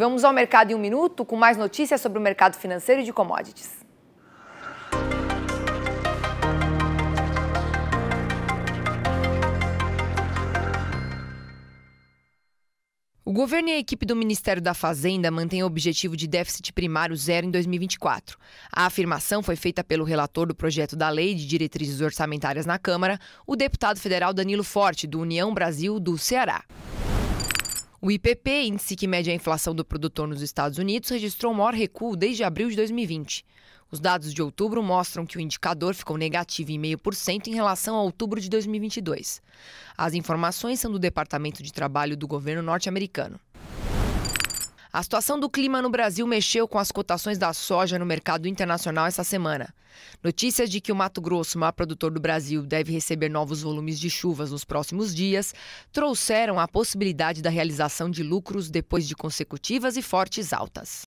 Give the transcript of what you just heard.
Vamos ao mercado em um minuto com mais notícias sobre o mercado financeiro e de commodities. O governo e a equipe do Ministério da Fazenda mantêm o objetivo de déficit primário zero em 2024. A afirmação foi feita pelo relator do projeto da Lei de Diretrizes Orçamentárias na Câmara, o deputado federal Danilo Forte, do União Brasil do Ceará. O IPP, índice que mede a inflação do produtor nos Estados Unidos, registrou o maior recuo desde abril de 2020. Os dados de outubro mostram que o indicador ficou negativo em 0,5% em relação a outubro de 2022. As informações são do Departamento de Trabalho do governo norte-americano. A situação do clima no Brasil mexeu com as cotações da soja no mercado internacional essa semana. Notícias de que o Mato Grosso, maior produtor do Brasil, deve receber novos volumes de chuvas nos próximos dias, trouxeram a possibilidade da realização de lucros depois de consecutivas e fortes altas.